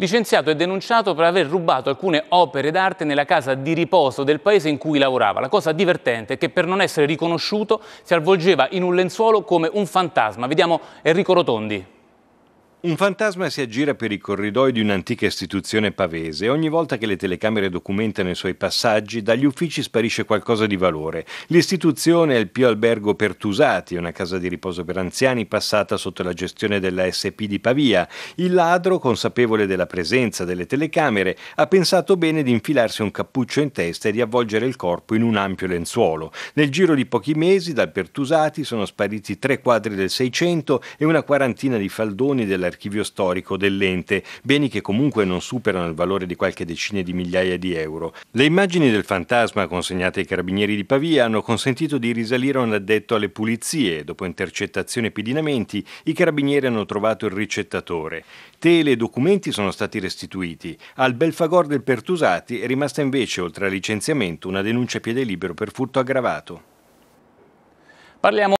Licenziato e denunciato per aver rubato alcune opere d'arte nella casa di riposo del paese in cui lavorava. La cosa divertente è che per non essere riconosciuto si avvolgeva in un lenzuolo come un fantasma. Vediamo Enrico Rotondi. Un fantasma si aggira per i corridoi di un'antica istituzione pavese e ogni volta che le telecamere documentano i suoi passaggi, dagli uffici sparisce qualcosa di valore. L'istituzione è il Pio Albergo Pertusati, una casa di riposo per anziani passata sotto la gestione della SP di Pavia. Il ladro, consapevole della presenza delle telecamere, ha pensato bene di infilarsi un cappuccio in testa e di avvolgere il corpo in un ampio lenzuolo. Nel giro di pochi mesi dal Pertusati sono spariti tre quadri del Seicento e una quarantina di faldoni della dell'archivio storico dell'ente, beni che comunque non superano il valore di qualche decina di migliaia di euro. Le immagini del fantasma consegnate ai carabinieri di Pavia hanno consentito di risalire a un addetto alle pulizie. Dopo intercettazione e pedinamenti, i carabinieri hanno trovato il ricettatore. Tele e documenti sono stati restituiti. Al Belfagor del Pertusati è rimasta invece, oltre al licenziamento, una denuncia a piede libero per furto aggravato. Parliamo